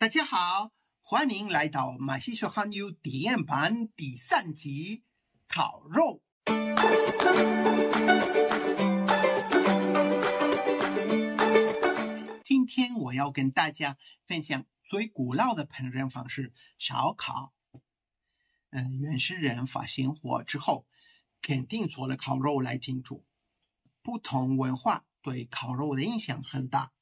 大家好，欢迎来到马西学汉语体验版第三集烤肉。今天我要跟大家分享最古老的烹饪方式——烧烤。嗯，原始人发现火之后，肯定做了烤肉来庆祝。不同文化对烤肉的影响很大。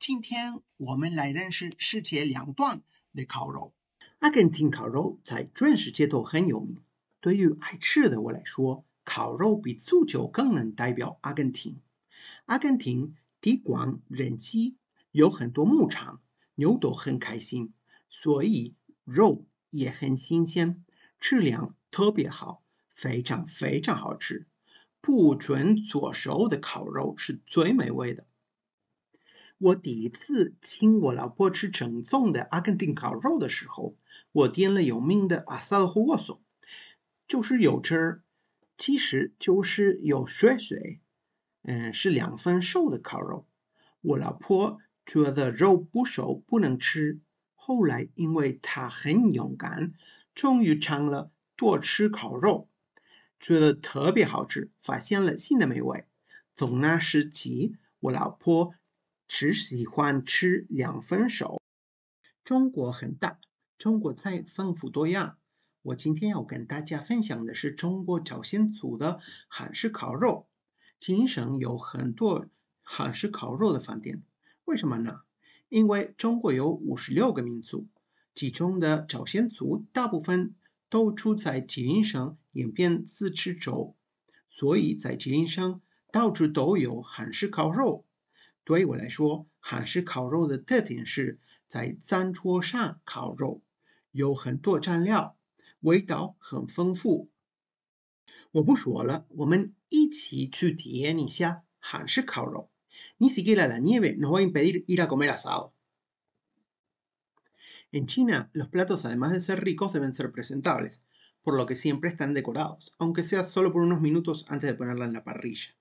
今天我们来认识世界两段的烤肉。阿根廷烤肉在全世界都很有名。对于爱吃的我来说，烤肉比足球更能代表阿根廷。阿根廷、地广、人稀，有很多牧场，牛都很开心，所以肉也很新鲜，质量特别好，非常非常好吃。不准做熟的烤肉是最美味的。我第一次请我老婆吃正宗的阿根廷烤肉的时候，我点了有名的阿萨夫沃索，就是有汁儿，其实就是有血水，嗯，是两分熟的烤肉。我老婆觉得肉不熟不能吃，后来因为她很勇敢，终于尝了多吃烤肉，觉得特别好吃，发现了新的美味。从那时起，我老婆。只喜欢吃两分熟。中国很大，中国菜丰富多样。我今天要跟大家分享的是中国朝鲜族的韩式烤肉。吉林省有很多韩式烤肉的饭店，为什么呢？因为中国有五十六个民族，其中的朝鲜族大部分都住在吉林省延边自治州，所以在吉林省到处都有韩式烤肉。ni siquiera la nieve nos va a impedir ir a comer asado. En China, los platos, además de ser ricos, deben ser presentables, por lo que siempre están decorados, aunque sea solo por unos minutos antes de ponerla en la parrilla.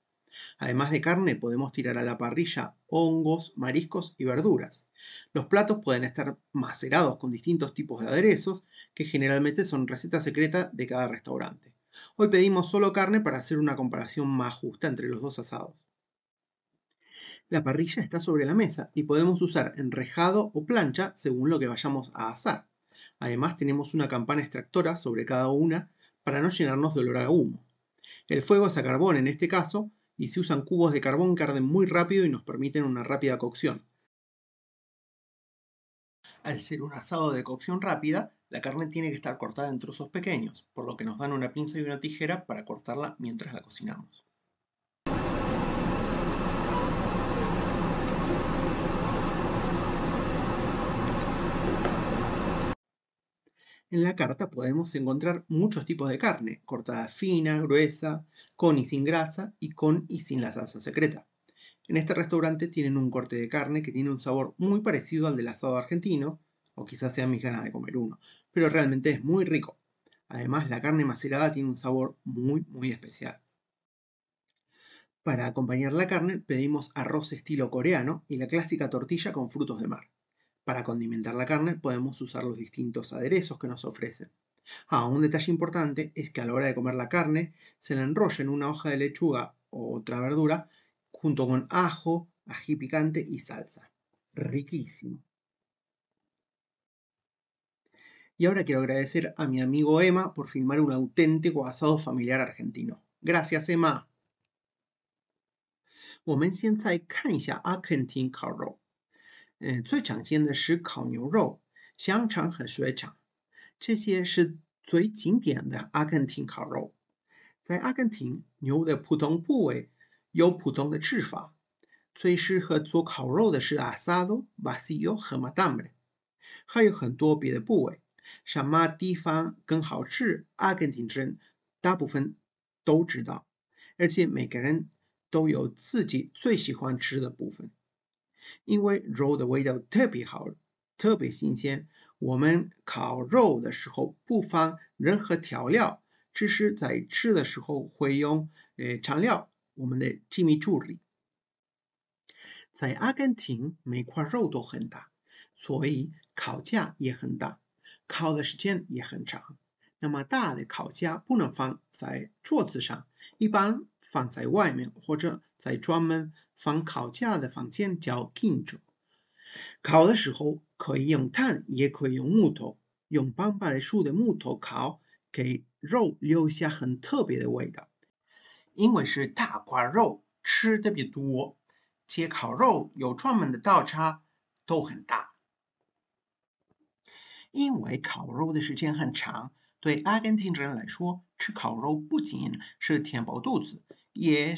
Además de carne, podemos tirar a la parrilla hongos, mariscos y verduras. Los platos pueden estar macerados con distintos tipos de aderezos, que generalmente son receta secreta de cada restaurante. Hoy pedimos solo carne para hacer una comparación más justa entre los dos asados. La parrilla está sobre la mesa y podemos usar enrejado o plancha según lo que vayamos a asar. Además tenemos una campana extractora sobre cada una para no llenarnos de olor a humo. El fuego es a carbón en este caso, y se usan cubos de carbón que arden muy rápido y nos permiten una rápida cocción. Al ser un asado de cocción rápida, la carne tiene que estar cortada en trozos pequeños, por lo que nos dan una pinza y una tijera para cortarla mientras la cocinamos. En la carta podemos encontrar muchos tipos de carne, cortada fina, gruesa, con y sin grasa y con y sin la salsa secreta. En este restaurante tienen un corte de carne que tiene un sabor muy parecido al del asado argentino, o quizás sean mis ganas de comer uno, pero realmente es muy rico. Además, la carne macerada tiene un sabor muy, muy especial. Para acompañar la carne pedimos arroz estilo coreano y la clásica tortilla con frutos de mar. Para condimentar la carne podemos usar los distintos aderezos que nos ofrecen. Ah, un detalle importante es que a la hora de comer la carne se la enrolla en una hoja de lechuga o otra verdura junto con ajo, ají picante y salsa. Riquísimo. Y ahora quiero agradecer a mi amigo Emma por filmar un auténtico asado familiar argentino. Gracias, Emma. 嗯，最常见的是烤牛肉、香肠和水肠，这些是最经典的阿根廷烤肉。在阿根廷，牛的普通部位有普通的吃法，最适合做烤肉的是阿萨 a 巴西奥和马丹布。还有很多别的部位，什么地方更好吃，阿根廷人大部分都知道，而且每个人都有自己最喜欢吃的部分。因为肉的味道特别好，特别新鲜。我们烤肉的时候不放任何调料，只是在吃的时候会用呃蘸料。我们的精密助理，在阿根廷每块肉都很大，所以烤架也很大，烤的时间也很长。那么大的烤架不能放在桌子上，一般。放在外面，或者在专门放烤架的房间叫“ i n 州”。烤的时候可以用炭，也可以用木头。用棒棒树的木头烤，给肉留下很特别的味道。因为是大块肉，吃的也多。切烤肉有专门的刀叉，都很大。因为烤肉的时间很长，对阿根廷人来说，吃烤肉不仅是填饱肚子。Aunque los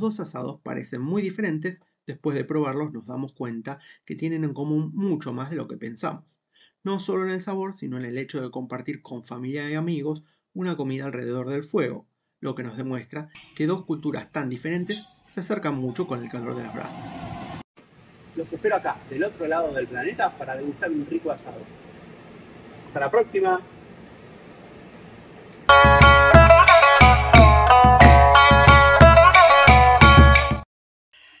dos asados parecen muy diferentes, después de probarlos nos damos cuenta que tienen en común mucho más de lo que pensamos. No solo en el sabor, sino en el hecho de compartir con familia y amigos una comida alrededor del fuego, lo que nos demuestra que dos culturas tan diferentes se acercan mucho con el calor de las brasas. Los espero acá, del otro lado del planeta, para degustar un rico asado. Hasta la próxima.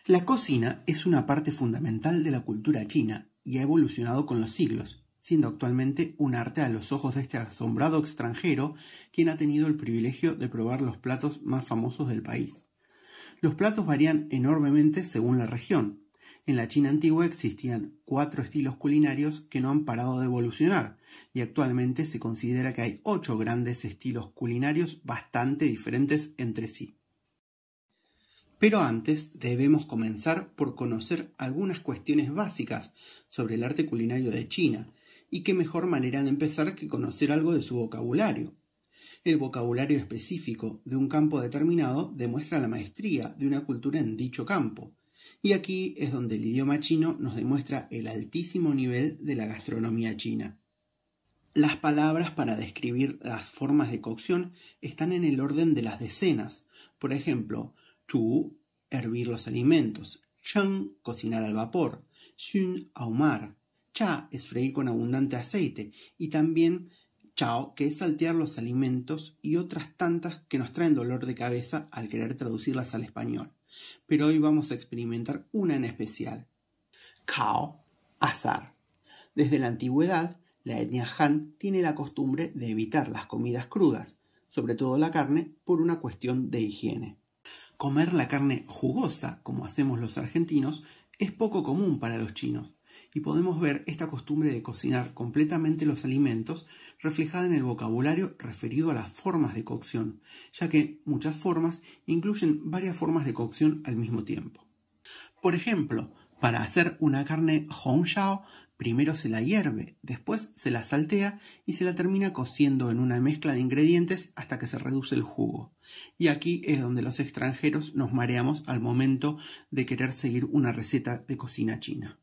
La cocina es una parte fundamental de la cultura china y ha evolucionado con los siglos, siendo actualmente un arte a los ojos de este asombrado extranjero, quien ha tenido el privilegio de probar los platos más famosos del país. Los platos varían enormemente según la región. En la China antigua existían cuatro estilos culinarios que no han parado de evolucionar, y actualmente se considera que hay ocho grandes estilos culinarios bastante diferentes entre sí. Pero antes debemos comenzar por conocer algunas cuestiones básicas sobre el arte culinario de China, y qué mejor manera de empezar que conocer algo de su vocabulario. El vocabulario específico de un campo determinado demuestra la maestría de una cultura en dicho campo, y aquí es donde el idioma chino nos demuestra el altísimo nivel de la gastronomía china. Las palabras para describir las formas de cocción están en el orden de las decenas. Por ejemplo, chu, hervir los alimentos, chang, cocinar al vapor, xun, ahumar, Cha es freír con abundante aceite y también chao, que es saltear los alimentos y otras tantas que nos traen dolor de cabeza al querer traducirlas al español. Pero hoy vamos a experimentar una en especial. Cao, azar. Desde la antigüedad, la etnia Han tiene la costumbre de evitar las comidas crudas, sobre todo la carne, por una cuestión de higiene. Comer la carne jugosa, como hacemos los argentinos, es poco común para los chinos, y podemos ver esta costumbre de cocinar completamente los alimentos reflejada en el vocabulario referido a las formas de cocción, ya que muchas formas incluyen varias formas de cocción al mismo tiempo. Por ejemplo, para hacer una carne Shao, primero se la hierve, después se la saltea y se la termina cociendo en una mezcla de ingredientes hasta que se reduce el jugo. Y aquí es donde los extranjeros nos mareamos al momento de querer seguir una receta de cocina china.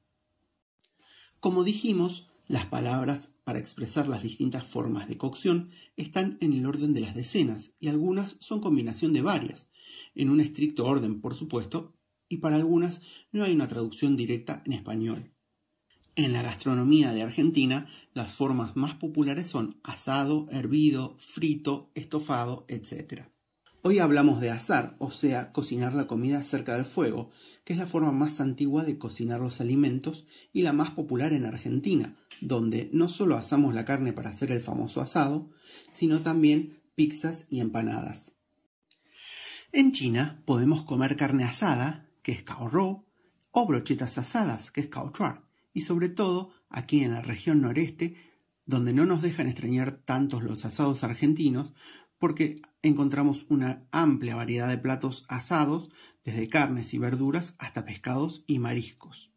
Como dijimos, las palabras para expresar las distintas formas de cocción están en el orden de las decenas y algunas son combinación de varias, en un estricto orden por supuesto, y para algunas no hay una traducción directa en español. En la gastronomía de Argentina, las formas más populares son asado, hervido, frito, estofado, etc. Hoy hablamos de asar, o sea, cocinar la comida cerca del fuego, que es la forma más antigua de cocinar los alimentos y la más popular en Argentina, donde no solo asamos la carne para hacer el famoso asado, sino también pizzas y empanadas. En China podemos comer carne asada, que es cao rou, o brochetas asadas, que es cao chua, y sobre todo aquí en la región noreste donde no nos dejan extrañar tantos los asados argentinos, porque encontramos una amplia variedad de platos asados, desde carnes y verduras hasta pescados y mariscos.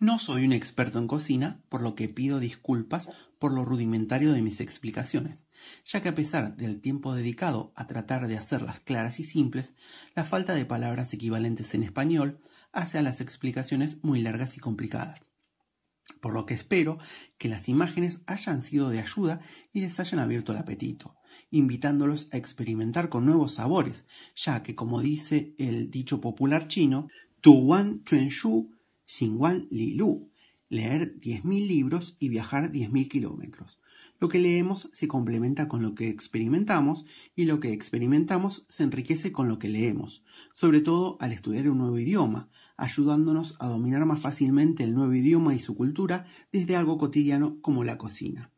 No soy un experto en cocina, por lo que pido disculpas por lo rudimentario de mis explicaciones, ya que a pesar del tiempo dedicado a tratar de hacerlas claras y simples, la falta de palabras equivalentes en español hace a las explicaciones muy largas y complicadas por lo que espero que las imágenes hayan sido de ayuda y les hayan abierto el apetito, invitándolos a experimentar con nuevos sabores, ya que como dice el dicho popular chino, Tu Wan chuen Shu, Xin Wan Li Lu, leer 10.000 libros y viajar 10.000 kilómetros. Lo que leemos se complementa con lo que experimentamos y lo que experimentamos se enriquece con lo que leemos, sobre todo al estudiar un nuevo idioma, ayudándonos a dominar más fácilmente el nuevo idioma y su cultura desde algo cotidiano como la cocina.